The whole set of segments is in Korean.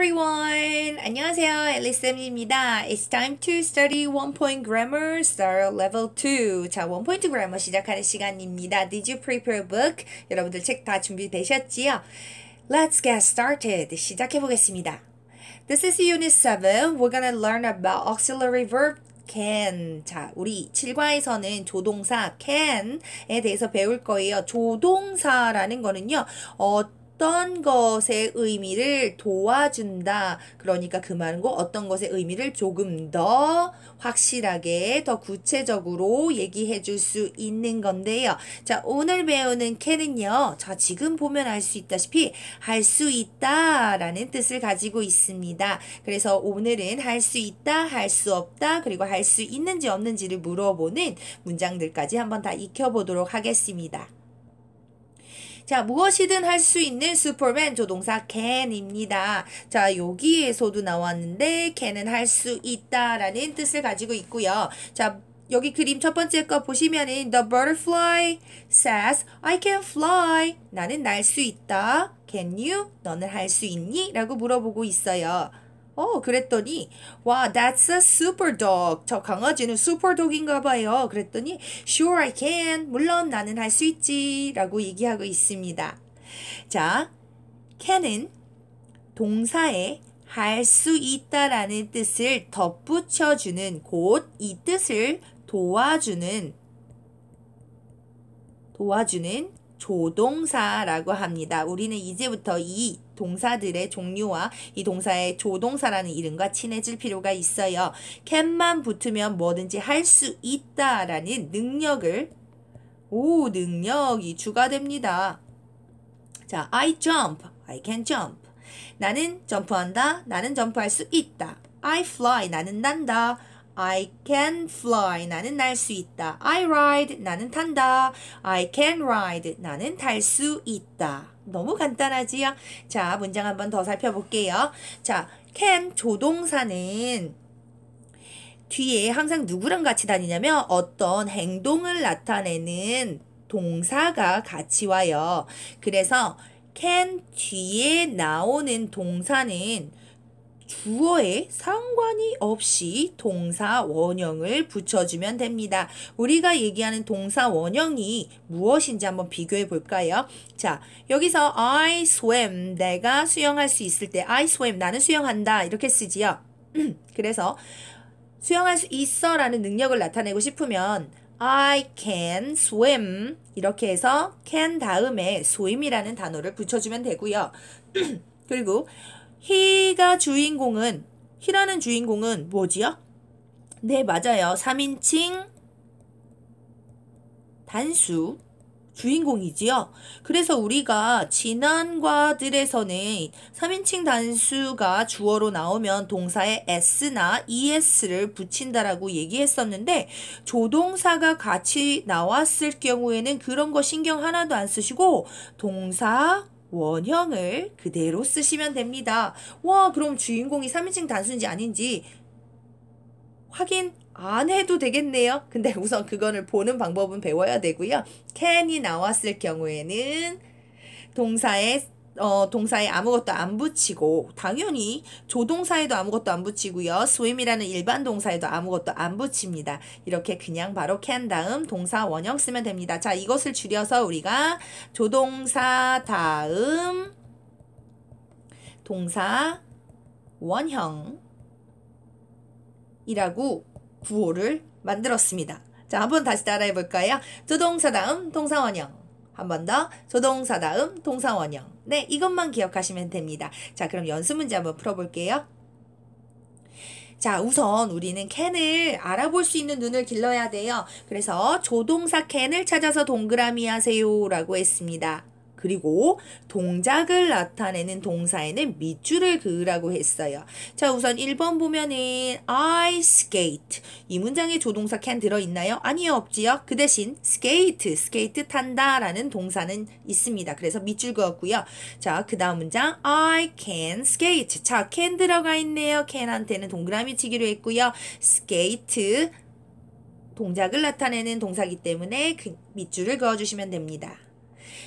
everyone! 안녕하세요. 엘리쌤입니다. It's time to study one point grammar style level 2. 자, one point grammar 시작하는 시간입니다. Did you prepare a book? 여러분들 책 다 준비되셨지요? Let's get started. 시작해 보겠습니다. This is unit 7. We're gonna learn about auxiliary verb can. 자, 우리 7과에서는 조동사 can에 대해서 배울 거예요. 조동사라는 거는요, 어, 어떤 것의 의미를 도와준다. 그러니까 그 말은 곧 어떤 것의 의미를 조금 더 확실하게, 더 구체적으로 얘기해 줄 수 있는 건데요. 자, 오늘 배우는 c a 은요 자, 지금 보면 알 수 있다시피 할 수 있다 라는 뜻을 가지고 있습니다. 그래서 오늘은 할 수 있다, 할 수 없다, 그리고 할 수 있는지 없는지를 물어보는 문장들까지 한번 다 익혀보도록 하겠습니다. 자, 무엇이든 할 수 있는 슈퍼맨 조동사 can입니다. 자, 여기에서도 나왔는데 can은 할 수 있다라는 뜻을 가지고 있고요. 자, 여기 그림 첫 번째 거 보시면은 the butterfly says I can fly. 나는 날 수 있다. Can you? 너는 할 수 있니? 라고 물어보고 있어요. 어, 그랬더니 와, that's a super dog. 저 강아지는 super dog인가 봐요. 그랬더니 sure I can. 물론 나는 할 수 있지라고 얘기하고 있습니다. 자, can은 동사에 할 수 있다라는 뜻을 덧붙여 주는 곧 이 뜻을 도와주는 도와주는 조동사라고 합니다. 우리는 이제부터 이 동사들의 종류와 이 동사의 조동사라는 이름과 친해질 필요가 있어요. c 만 붙으면 뭐든지 할 수 있다라는 능력을 오 능력이 주가 됩니다. 자, I jump, I can jump. 나는 점프한다. 나는 점프할 수 있다. I fly, 나는 난다. I can fly, 나는 날 수 있다. I ride, 나는 탄다. I can ride, 나는 탈 수 있다. 너무 간단하지요? 자, 문장 한번 더 살펴볼게요. 자, 캔 조동사는 뒤에 항상 누구랑 같이 다니냐면 어떤 행동을 나타내는 동사가 같이 와요. 그래서 can 뒤에 나오는 동사는 주어에 상관이 없이 동사 원형을 붙여주면 됩니다. 우리가 얘기하는 동사 원형이 무엇인지 한번 비교해 볼까요? 자, 여기서 I swim 내가 수영할 수 있을 때 I swim 나는 수영한다 이렇게 쓰지요. 그래서 수영할 수 있어 라는 능력을 나타내고 싶으면 I can swim 이렇게 해서 can 다음에 swim이라는 단어를 붙여주면 되고요. 그리고 히가 주인공은 히라는 주인공은 뭐지요? 네, 맞아요. 3인칭 단수 주인공이지요. 그래서 우리가 지난 과들에서는 3인칭 단수가 주어로 나오면 동사에 s나 es를 붙인다라고 얘기했었는데 조동사가 같이 나왔을 경우에는 그런 거 신경 하나도 안 쓰시고 동사 원형을 그대로 쓰시면 됩니다. 와, 그럼 주인공이 3인칭 단수인지 아닌지 확인 안 해도 되겠네요. 근데 우선 그거를 보는 방법은 배워야 되고요. can이 나왔을 경우에는 동사의 어, 동사에 아무것도 안 붙이고 당연히 조동사에도 아무것도 안 붙이고요. swim이라는 일반 동사에도 아무것도 안 붙입니다. 이렇게 그냥 바로 can 다음 동사 원형 쓰면 됩니다. 자, 이것을 줄여서 우리가 조동사 다음 동사 원형이라고 구호를 만들었습니다. 자, 한번 다시 따라해 볼까요? 조동사 다음 동사 원형. 한 번 더. 조동사 다음 동사 원형. 네, 이것만 기억하시면 됩니다. 자, 그럼 연습 문제 한번 풀어볼게요. 자, 우선 우리는 캔을 알아볼 수 있는 눈을 길러야 돼요. 그래서 조동사 캔을 찾아서 동그라미 하세요 라고 했습니다. 그리고 동작을 나타내는 동사에는 밑줄을 그으라고 했어요. 자, 우선 1번 보면은 I skate. 이 문장에 조동사 can 들어있나요? 아니요, 없지요. 그 대신 skate, skate 탄다 라는 동사는 있습니다. 그래서 밑줄 그었고요. 자, 그 다음 문장 I can skate. 자, can 들어가 있네요. can한테는 동그라미 치기로 했고요. skate 동작을 나타내는 동사기 때문에 그 밑줄을 그어주시면 됩니다.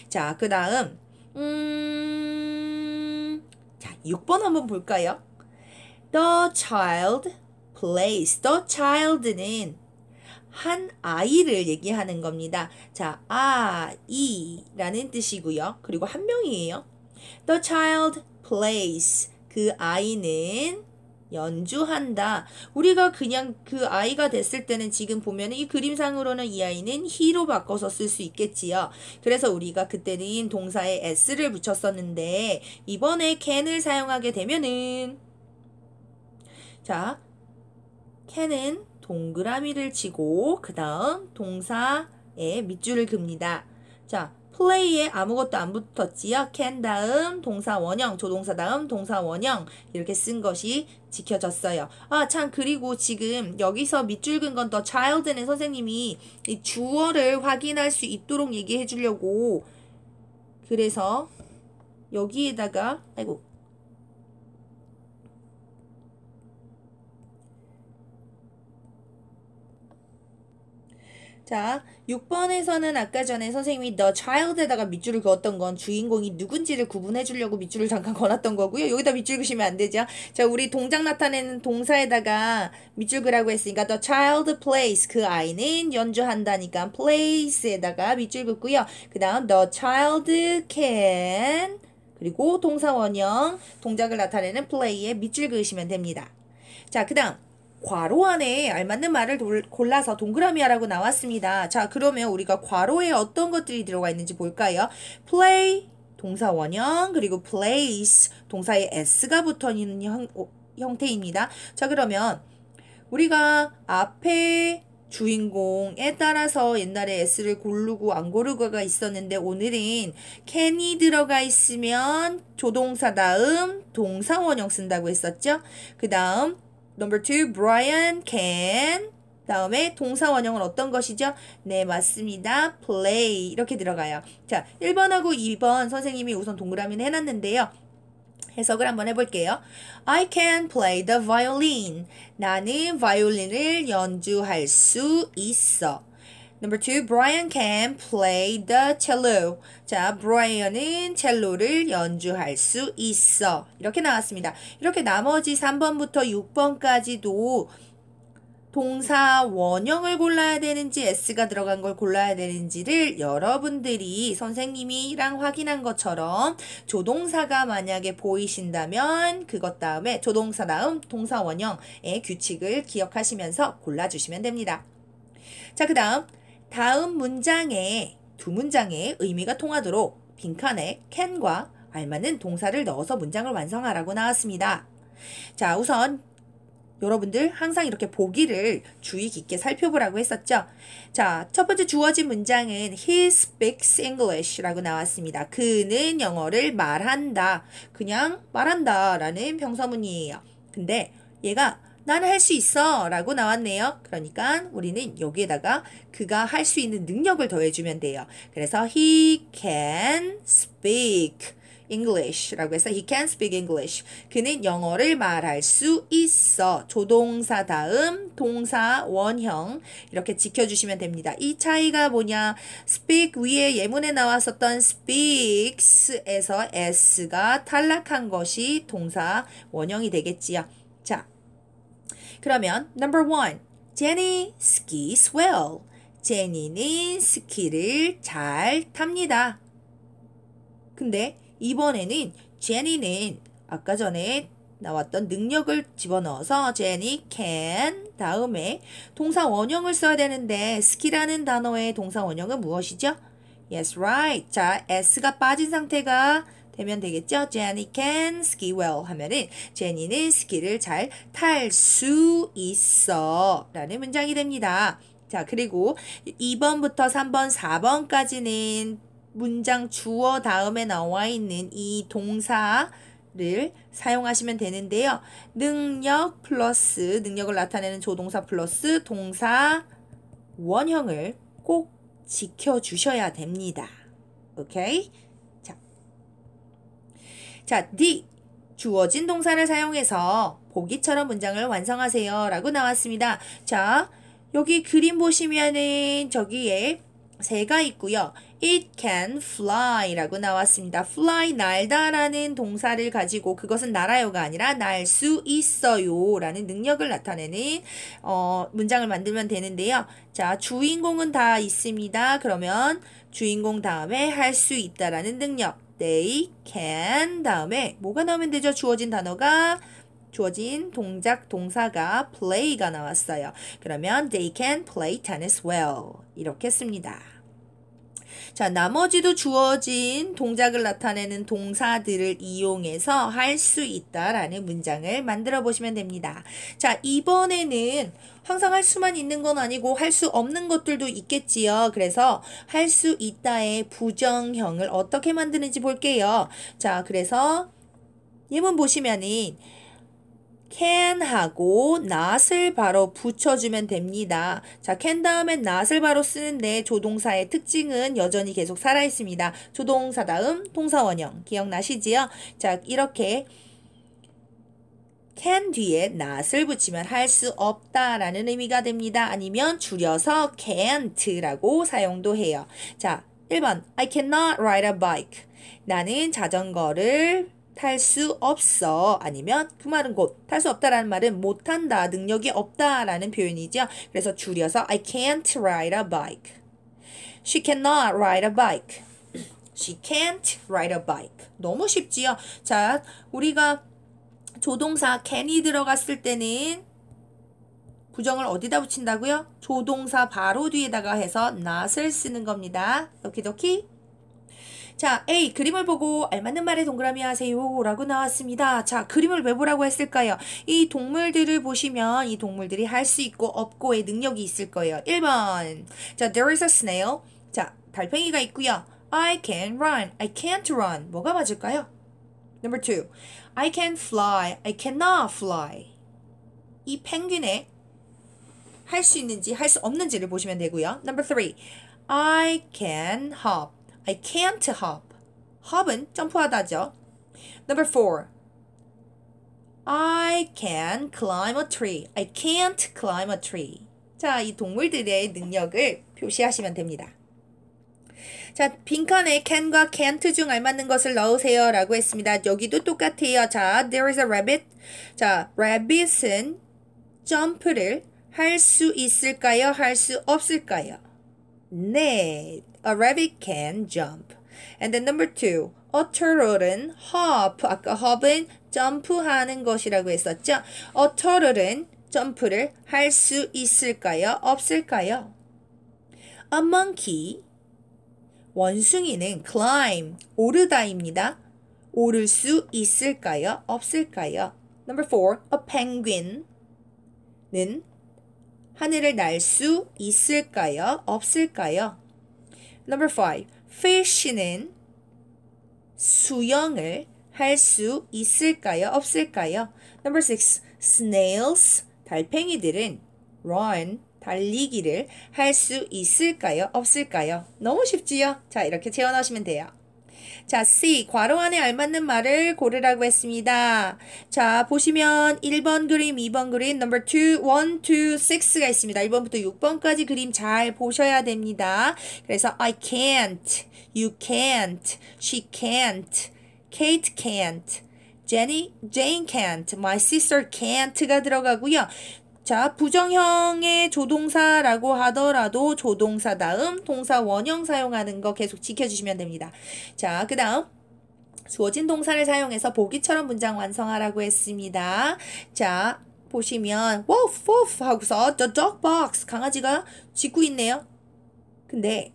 자, 그 다음, 음, 자, 6번 한번 볼까요? The child plays. The child는 한 아이를 얘기하는 겁니다. 자, 아이라는 뜻이고요. 그리고 한 명이에요. The child plays. 그 아이는 연주한다. 우리가 그냥 그 아이가 됐을 때는 지금 보면 이 그림상으로는 이 아이는 히로 바꿔서 쓸 수 있겠지요. 그래서 우리가 그때는 동사에 s를 붙였었는데 이번에 can을 사용하게 되면은 자 can은 동그라미를 치고 그 다음 동사에 밑줄을 긋니다. 자 플레이에 아무것도 안 붙었지요. c 다음 동사 원형, 조동사 다음 동사 원형 이렇게 쓴 것이 지켜졌어요. 아, 참 그리고 지금 여기서 밑줄 긋건더 child는 선생님이 이 주어를 확인할 수 있도록 얘기해 주려고 그래서 여기에다가 아이고 자, 6번에서는 아까 전에 선생님이 The Child에다가 밑줄을 그었던 건 주인공이 누군지를 구분해 주려고 밑줄을 잠깐 걸었던 거고요. 여기다 밑줄 그시면 안 되죠. 자, 우리 동작 나타내는 동사에다가 밑줄 그라고 했으니까 The Child Plays 그 아이는 연주한다니까 Plays에다가 밑줄 긋고요. 그 다음 The Child Can 그리고 동사 원형 동작을 나타내는 Play에 밑줄 그으시면 됩니다. 자, 그 다음 괄호 안에 알맞는 말을 돌, 골라서 동그라미 하라고 나왔습니다. 자, 그러면 우리가 괄호에 어떤 것들이 들어가 있는지 볼까요? play 동사 원형 그리고 place 동사에 s가 붙어 있는 형, 어, 형태입니다. 자, 그러면 우리가 앞에 주인공에 따라서 옛날에 S를 고르고 안 고르고가 있었는데 오늘은 can이 들어가 있으면 조동사 다음 동사원형 쓴다고 했었죠. 그 다음 Number two, Brian can. 다음에 동사 원형은 어떤 것이죠? 네, 맞습니다. play. 이렇게 들어가요. 자, 1번하고 2번 선생님이 우선 동그라미를 해놨는데요. 해석을 한번 해볼게요. I can play the violin. 나는 바이올린을 연주할 수 있어. Number two, Brian can play the cello. 자, b r i a n 은 첼로를 연주할 수 있어. 이렇게 나왔습니다. 이렇게 나머지 3번부터 6번까지도 동사 원형을 골라야 되는지 S가 들어간 걸 골라야 되는지를 여러분들이 선생님이랑 확인한 것처럼 조동사가 만약에 보이신다면 그것 다음에 조동사 다음 동사 원형의 규칙을 기억하시면서 골라주시면 됩니다. 자, 그 다음 다음 문장에 두 문장의 의미가 통하도록 빈칸에 can과 알맞는 동사를 넣어서 문장을 완성하라고 나왔습니다. 자, 우선 여러분들 항상 이렇게 보기를 주의 깊게 살펴보라고 했었죠. 자, 첫 번째 주어진 문장은 he speaks English라고 나왔습니다. 그는 영어를 말한다. 그냥 말한다라는 평서문이에요. 근데 얘가 나는 할 수 있어 라고 나왔네요. 그러니까 우리는 여기에다가 그가 할 수 있는 능력을 더해주면 돼요. 그래서 he can speak English라고 해서 he can speak English. 그는 영어를 말할 수 있어. 조동사 다음 동사 원형 이렇게 지켜주시면 됩니다. 이 차이가 뭐냐? speak 위에 예문에 나왔었던 speaks에서 s가 탈락한 것이 동사 원형이 되겠지요. 자, 그러면 number one, Jenny skis well. 제니는 스키를 잘 탑니다. 근데 이번에는 제니는 아까 전에 나왔던 능력을 집어넣어서 제니 can 다음에 동사 원형을 써야 되는데 스키라는 단어의 동사 원형은 무엇이죠? Yes, right. 자, s가 빠진 상태가 되면 되겠죠. Jenny can ski well 하면은 제니는 스키를 잘 탈 수 있어 라는 문장이 됩니다. 자, 그리고 2번부터 3번, 4번까지는 문장 주어 다음에 나와 있는 이 동사를 사용하시면 되는데요. 능력 플러스 능력을 나타내는 조동사 플러스 동사 원형을 꼭 지켜주셔야 됩니다. 오케이? 자, D. 주어진 동사를 사용해서 보기처럼 문장을 완성하세요. 라고 나왔습니다. 자, 여기 그림 보시면은 저기에 새가 있고요. It can fly 라고 나왔습니다. fly 날다라는 동사를 가지고 그것은 날아요가 아니라 날 수 있어요 라는 능력을 나타내는 어, 문장을 만들면 되는데요. 자, 주인공은 다 있습니다. 그러면 주인공 다음에 할 수 있다라는 능력. they can 다음에 뭐가 나오면 되죠? 주어진 단어가 주어진 동작 동사가 play가 나왔어요. 그러면 they can play tennis well. 이렇게 씁니다. 자, 나머지도 주어진 동작을 나타내는 동사들을 이용해서 할 수 있다라는 문장을 만들어 보시면 됩니다. 자, 이번에는 항상 할 수만 있는 건 아니고 할 수 없는 것들도 있겠지요. 그래서 할 수 있다의 부정형을 어떻게 만드는지 볼게요. 자, 그래서 예문 보시면은 can하고 not을 바로 붙여주면 됩니다. 자, can 다음에 not을 바로 쓰는데 조동사의 특징은 여전히 계속 살아있습니다. 조동사 다음 동사원형 기억나시지요? 자, 이렇게 can 뒤에 not을 붙이면 할 수 없다라는 의미가 됩니다. 아니면 줄여서 can't라고 사용도 해요. 자, 1번 I cannot ride a bike. 나는 자전거를 탈수 없어 아니면 그 말은 곧 탈 수 없다라는 말은 못한다 능력이 없다라는 표현이죠. 그래서 줄여서 I can't ride a bike. She cannot ride a bike. She can't ride a bike. 너무 쉽지요. 자, 우리가 조동사 can이 들어갔을 때는 부정을 어디다 붙인다고요? 조동사 바로 뒤에다가 해서 not을 쓰는 겁니다. 이렇게 저 자, A. 그림을 보고 알맞는 말에 동그라미 하세요. 라고 나왔습니다. 자, 그림을 왜 보라고 했을까요? 이 동물들을 보시면 이 동물들이 할 수 있고 없고의 능력이 있을 거예요. 1번. 자, there is a snail. 자, 달팽이가 있고요. I can run. I can't run. 뭐가 맞을까요? Number t I can fly. I cannot fly. 이 펭귄의 할 수 있는지 할 수 없는지를 보시면 되고요. Number t I can hop. I can't hop. hop은 점프하다죠. Number four. I can climb a tree. I can't climb a tree. 자, 이 동물들의 능력을 표시하시면 됩니다. 자, 빈칸에 can과 can't 중 알맞는 것을 넣으세요 라고 했습니다. 여기도 똑같아요. 자, there is a rabbit. 자, rabbit은 점프를 할 수 있을까요? 할 수 없을까요? 네, A rabbit can jump. And then number two, a turtle는 hop. 아까 hop은 점프하는 것이라고 했었죠. a turtle는 점프를 할 수 있을까요? 없을까요? A monkey. 원숭이는 climb, 오르다입니다. 오를 수 있을까요? 없을까요? Number four, a penguin는 하늘을 날 수 있을까요? 없을까요? Number five. Fish는 수영을 할 수 있을까요? 없을까요? Number six. Snails, 달팽이들은 run, 달리기를 할 수 있을까요? 없을까요? 너무 쉽지요? 자, 이렇게 채워 넣시면 돼요. 자, C. 괄호 안에 알맞는 말을 고르라고 했습니다. 자, 보시면 1번 그림, 2번 그림, number 2, 1, 2, 6가 있습니다. 1번부터 6번까지 그림 잘 보셔야 됩니다. 그래서 I can't, you can't, she can't, Kate can't. Jenny, Jane can't, my sister can't가 들어가고요. 자, 부정형의 조동사라고 하더라도 조동사 다음 동사 원형 사용하는 거 계속 지켜주시면 됩니다. 자, 그 다음 주어진 동사를 사용해서 보기처럼 문장 완성하라고 했습니다. 자, 보시면 워프 워프 하고서 the dog box 강아지가 짖고 있네요. 근데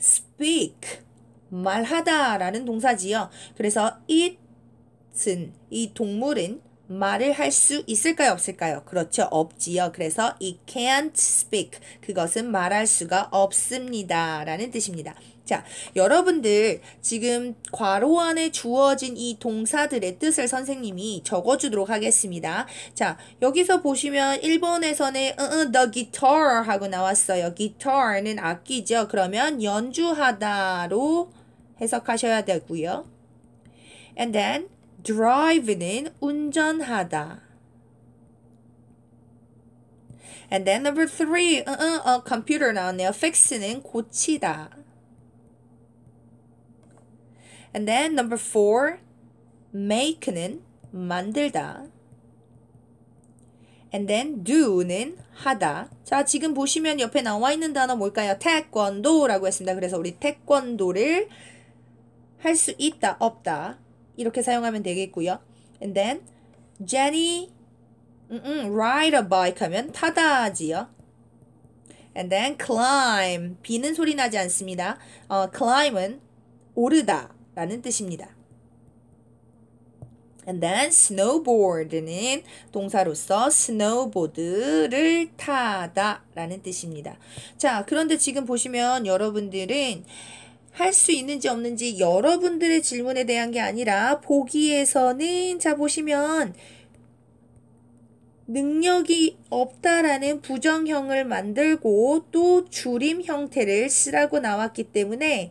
speak 말하다라는 동사지요. 그래서 it은 이 동물은 말을 할 수 있을까요? 없을까요? 그렇죠. 없지요. 그래서 이 t can't speak. 그것은 말할 수가 없습니다. 라는 뜻입니다. 자, 여러분들 지금 괄호 안에 주어진 이 동사들의 뜻을 선생님이 적어주도록 하겠습니다. 자, 여기서 보시면 1번에서는 으 the guitar 하고 나왔어요. guitar는 악기죠. 그러면 연주하다로 해석하셔야 되고요. And then drive는 운전하다. And then number three, uh, uh, uh, computer 나왔네요. fix는 고치다. And then number four, make는 만들다. And then do는 하다. 자, 지금 보시면 옆에 나와 있는 단어 뭘까요? 태권도라고 했습니다. 그래서 우리 태권도를 할 수 있다, 없다. 이렇게 사용하면 되겠고요. And then Jenny 음, 음, ride a bike 하면 타다지요. And then climb. 비는 소리 나지 않습니다. 어, climb은 오르다 라는 뜻입니다. And then snowboard는 동사로서 s n o w 를 타다 라는 뜻입니다. 자, 그런데 지금 보시면 여러분들은 할수 있는지 없는지 여러분들의 질문에 대한 게 아니라 보기에서는 자 보시면 능력이 없다라는 부정형을 만들고 또 줄임 형태를 쓰라고 나왔기 때문에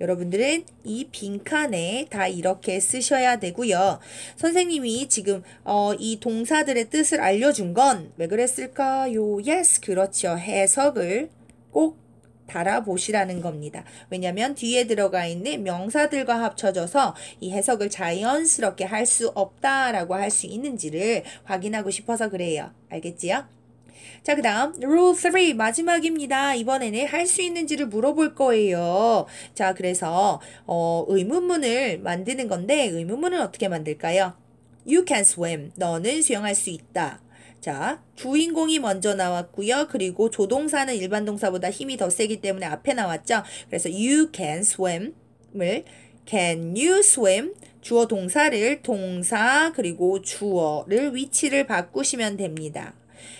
여러분들은 이 빈칸에 다 이렇게 쓰셔야 되고요. 선생님이 지금 어, 이 동사들의 뜻을 알려준 건 왜 그랬을까요? Yes, 그렇죠. 해석을 꼭 달아보시라는 겁니다. 왜냐하면 뒤에 들어가 있는 명사들과 합쳐져서 이 해석을 자연스럽게 할 수 없다라고 할 수 있는지를 확인하고 싶어서 그래요. 알겠지요? 자, 그 다음, rule 3, 마지막입니다. 이번에는 할 수 있는지를 물어볼 거예요. 자, 그래서, 어, 의문문을 만드는 건데, 의문문은 어떻게 만들까요? You can swim. 너는 수영할 수 있다. 자, 주인공이 먼저 나왔고요. 그리고 조동사는 일반 동사보다 힘이 더 세기 때문에 앞에 나왔죠. 그래서 you can swim을 can you swim 주어 동사를 동사 그리고 주어를 위치를 바꾸시면 됩니다.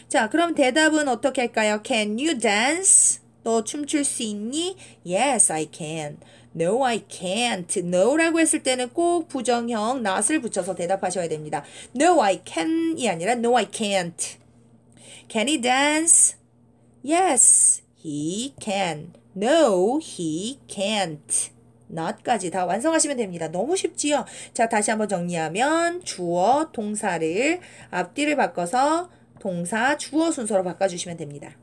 자, 그럼 대답은 어떻게 할까요? Can you dance? 너 춤출 수 있니? Yes, I can. No, I can't. No라고 했을 때는 꼭 부정형 not을 붙여서 대답하셔야 됩니다. No, I can이 아니라 No, I can't. Can he dance? Yes, he can. No, he can't. not까지 다 완성하시면 됩니다. 너무 쉽지요? 자, 다시 한번 정리하면 주어, 동사를 앞뒤를 바꿔서 동사, 주어 순서로 바꿔주시면 됩니다.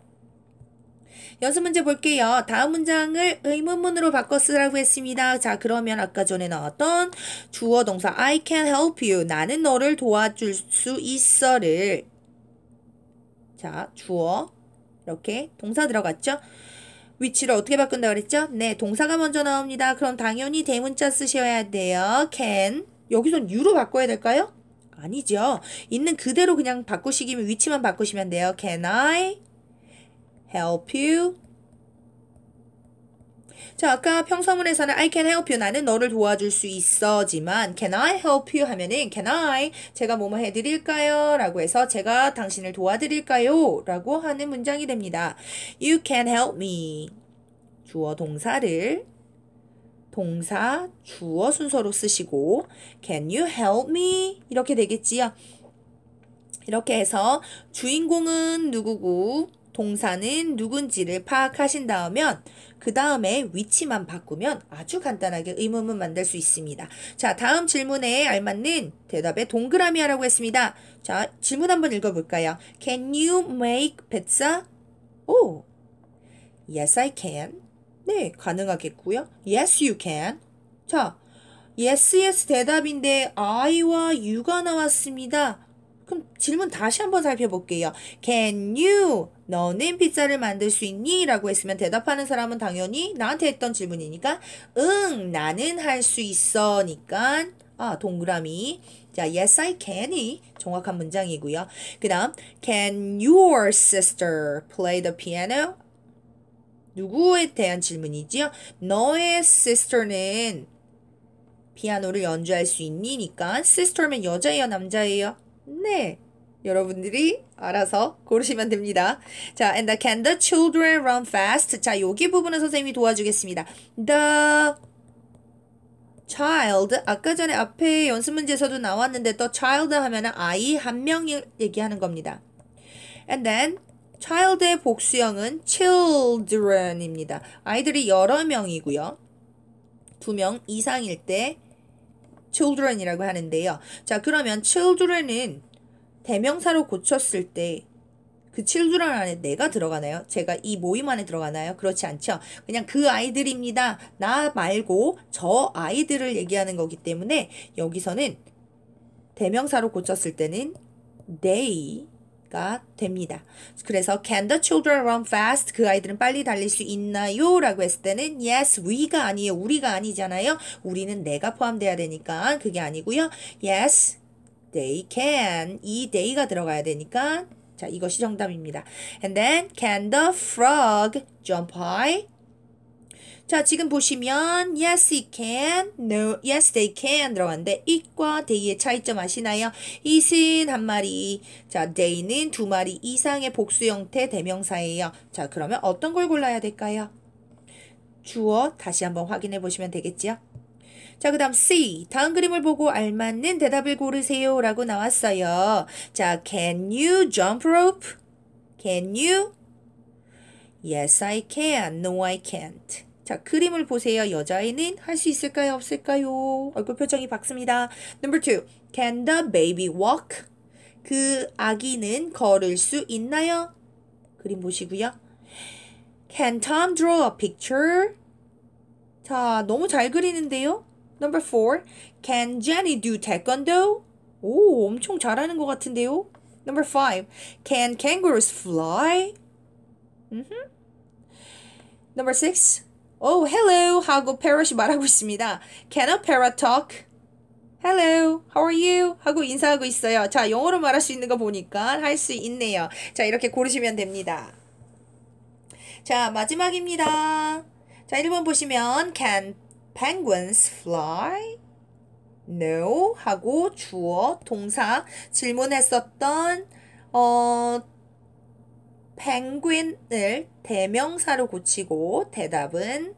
연습 문제 볼게요. 다음 문장을 의문문으로 바꿔 쓰라고 했습니다. 자, 그러면 아까 전에 나왔던 주어 동사 I can help you. 나는 너를 도와줄 수 있어를 자, 주어 이렇게 동사 들어갔죠? 위치를 어떻게 바꾼다 고 그랬죠? 네, 동사가 먼저 나옵니다. 그럼 당연히 대문자 쓰셔야 돼요. can 여기선 you로 바꿔야 될까요? 아니죠. 있는 그대로 그냥 바꾸시기면 위치만 바꾸시면 돼요. Can I help you? 자, 아까 평서문에서는 I can help you. 나는 너를 도와줄 수 있어지만 can I help you 하면은 can I 제가 뭐뭐 해 드릴까요? 라고 해서 제가 당신을 도와드릴까요? 라고 하는 문장이 됩니다. You can help me. 주어 동사를 동사 주어 순서로 쓰시고 can you help me? 이렇게 되겠지요. 이렇게 해서 주인공은 누구고 동사는 누군지를 파악하신 다음면 그 다음에 위치만 바꾸면 아주 간단하게 의문문 만들 수 있습니다. 자, 다음 질문에 알맞는 대답에 동그라미 하라고 했습니다. 자, 질문 한번 읽어볼까요? Can you make pizza? 오, yes I can. 네, 가능하겠고요. Yes you can. 자, yes yes 대답인데 I와 you가 나왔습니다. 그럼 질문 다시 한번 살펴볼게요. Can you? 너는 피자를 만들 수 있니? 라고 했으면 대답하는 사람은 당연히 나한테 했던 질문이니까 응, 나는 할 수 있어. 니까 아, 동그라미. 자, yes I can이 정확한 문장이고요. 그 다음, can your sister play the piano? 누구에 대한 질문이지요? 너의 sister는 피아노를 연주할 수 있니? 니까 sister면 여자예요, 남자예요? 네. 여러분들이 알아서 고르시면 됩니다. 자, and the, can the children run fast? 자, 여기 부분은 선생님이 도와주겠습니다. The child 아까 전에 앞에 연습 문제에서도 나왔는데 또 child 하면은 아이 한 명을 얘기하는 겁니다. And then child의 복수형은 children입니다. 아이들이 여러 명이고요. 두 명 이상일 때 children이라고 하는데요. 자, 그러면 children은 대명사로 고쳤을 때 그 children 안에 내가 들어가나요? 제가 이 모임 안에 들어가나요? 그렇지 않죠. 그냥 그 아이들입니다. 나 말고 저 아이들을 얘기하는 거기 때문에 여기서는 대명사로 고쳤을 때는 they 가 됩니다. 그래서 can the children run fast? 그 아이들은 빨리 달릴 수 있나요? 라고 했을 때는 yes, we가 아니에요. 우리가 아니잖아요. 우리는 내가 포함돼야 되니까 그게 아니고요. yes, they can. 이 they가 들어가야 되니까 자 이것이 정답입니다. And then can the frog jump high? 자, 지금 보시면 yes he can, no, yes they can 들어갔는데 it과 they의 차이점 아시나요? it은 한 마리, 자, they는 두 마리 이상의 복수 형태 대명사예요. 자, 그러면 어떤 걸 골라야 될까요? 주어 다시 한번 확인해 보시면 되겠지요. 자, 그 다음 C. 다음 그림을 보고 알맞는 대답을 고르세요. 라고 나왔어요. 자, can you jump rope? Can you? Yes, I can. No, I can't. 자, 그림을 보세요. 여자아이는 할 수 있을까요? 없을까요? 얼굴 표정이 밝습니다. Number two. Can the baby walk? 그 아기는 걸을 수 있나요? 그림 보시고요. Can Tom draw a picture? 자, 너무 잘 그리는데요. Number four. Can Jenny do taekwondo? 오, 엄청 잘하는 것 같은데요. Number five. Can kangaroos fly? Mm-hmm. Number six. Oh, hello 하고 parrot이 말하고 있습니다. Can a parrot talk? Hello, how are you? 하고 인사하고 있어요. 자, 영어로 말할 수 있는 거 보니까 할 수 있네요. 자, 이렇게 고르시면 됩니다. 자, 마지막입니다. 자, 1번 보시면 Can penguins fly? No 하고 주어, 동사, 질문했었던 어, 펭귄을 대명사로 고치고 대답은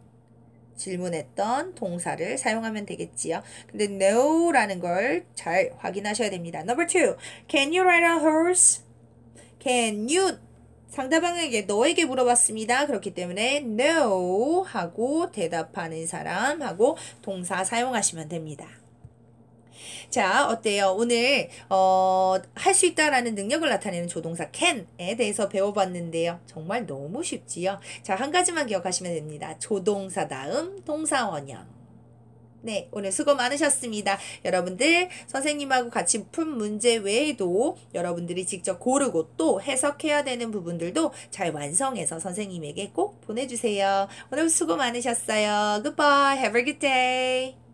질문했던 동사를 사용하면 되겠지요. 근데 no라는 걸 잘 확인하셔야 됩니다. Number two, can you ride a horse? Can you 상대방에게 너에게 물어봤습니다. 그렇기 때문에 no 하고 대답하는 사람하고 동사 사용하시면 됩니다. 자, 어때요? 오늘 어, 할 수 있다라는 능력을 나타내는 조동사 can에 대해서 배워봤는데요. 정말 너무 쉽지요? 자, 한 가지만 기억하시면 됩니다. 조동사 다음 동사 원형. 네, 오늘 수고 많으셨습니다. 여러분들 선생님하고 같이 푼 문제 외에도 여러분들이 직접 고르고 또 해석해야 되는 부분들도 잘 완성해서 선생님에게 꼭 보내주세요. 오늘 수고 많으셨어요. Goodbye. Have a good day.